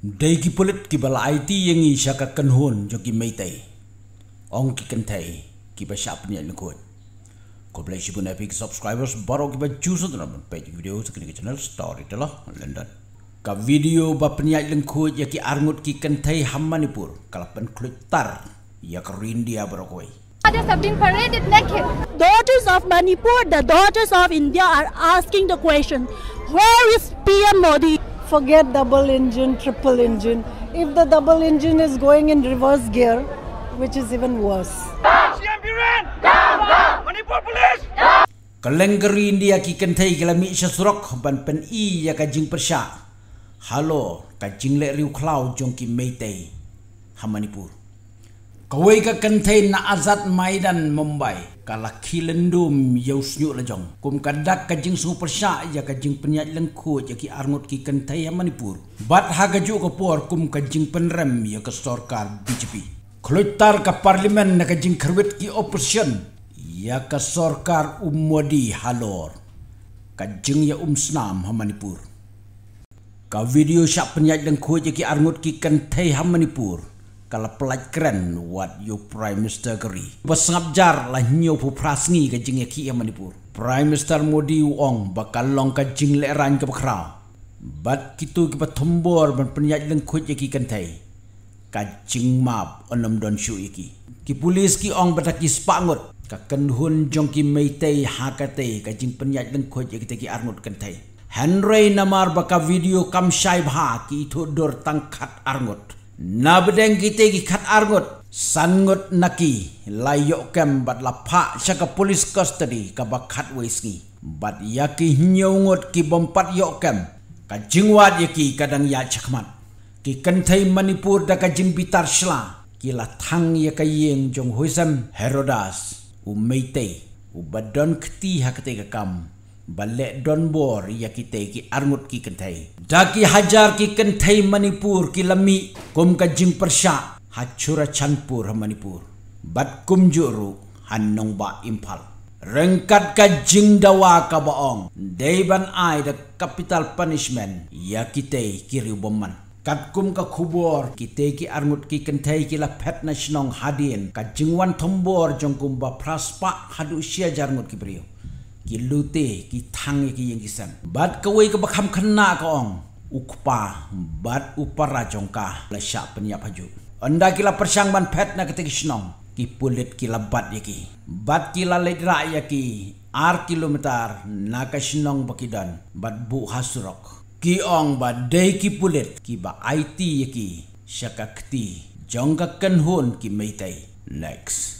Dai ki pulit ki bala IT yang isyaka kenhun joki meitai. Ong ki kentai ki ba syapni an kuat. Kau boleh sibun epi ki subscribers baru ki ba jusun tu nampun page video sekini ke channel story tu lah London. Ka video ba penyak lengkut ya ki arngut ki kentai hamanipur kalapan kulit tar ya kerindia baru kuai. Others have been paraded naked. Daughters of Manipur, the daughters of India are asking the question, where is PM Modi? forget double engine, triple engine. If the double engine is going in reverse gear, which is even worse. Kelengkeri India kikan thai gila mi isya surok ban pen i ya kajing persya. Halo, kajing lek riu klau jongki meitei. Hamanipur. Kawai ka kentai na azat maidan Mumbai. Kala kilendum yau senyuk lejong. Lah, kum kadak kajing sungguh persyak ya kajing penyak lengkut ya ki arnut ki kentai manipur. Bat ha gajuk ke puar kum kajing penrem ya ke sorkar BJP. Kelutar ke parlimen na kajing kerwit ki opposition, ya ke sorkar umwadi halor. Kajing ya um senam ha manipur. Ka video syak penyak lengku, ya ki arnut ki kentai ha manipur. Kalau pelaj keren wat yo Prime Minister keri. Besengap jar lah nyo pu prasngi ke jingnya ki yang manipur. Prime Minister Modi uong bakal long ke jing leran ke pekera. Bat kitu kita tombor dan penyakit lengkut yang kita kentai. Ka jing map onam don syu yang kita. Ki pulis ki uong bataki sepangut. Ka kenhun jong ki meitai hakatai ke jing penyakit lengkut yang kita ki arnut kentai. Henry namar bakal video kamsyai bha ki itu dor tangkat arnut. Nabedeng kita gi kat argot sangut naki layok kem bat lapa syaka polis custody ka bakat weski bat yaki nyongot ki bompat yok kem ka jingwat yaki kadang ya chakmat ki kentai manipur da ka jimbitar shla ki la thang ya ka yeng jong hoisam herodas u meite u badon kti hakte ka kam balik don bor ya kita ki arngut ki kentai daki hajar ki kentai manipur ki lemi kum kajing persya hacura canpur ha manipur bat kum juru hanong ba impal rengkat kajing dawa ka baong deban ai the capital punishment ya kita ki ribomman kat kum ka kubor kita ki arngut ki kentai ki la pet nasnong hadin kajing wan tombor jong kum ba praspa hadu sia jarngut ki brio กิลูเตกิทังกิยังกิสันบัดกวยกับคำขนาก็องอุกปาบัดอุปราจงกาและชาปนยาพจุอันดากิลาประชังบันแพทนักเตกิชนองกิปุลิตกิลาบัดยกิบัดกิลาเลดรายกิอาร์กิโลเมตรนักชนองบกิดันบัดบุฮัสรกกิองบัดเดกิปุลิตกิบะไอตียกิชักกตีจงกักกันหุนกิไม่ไต next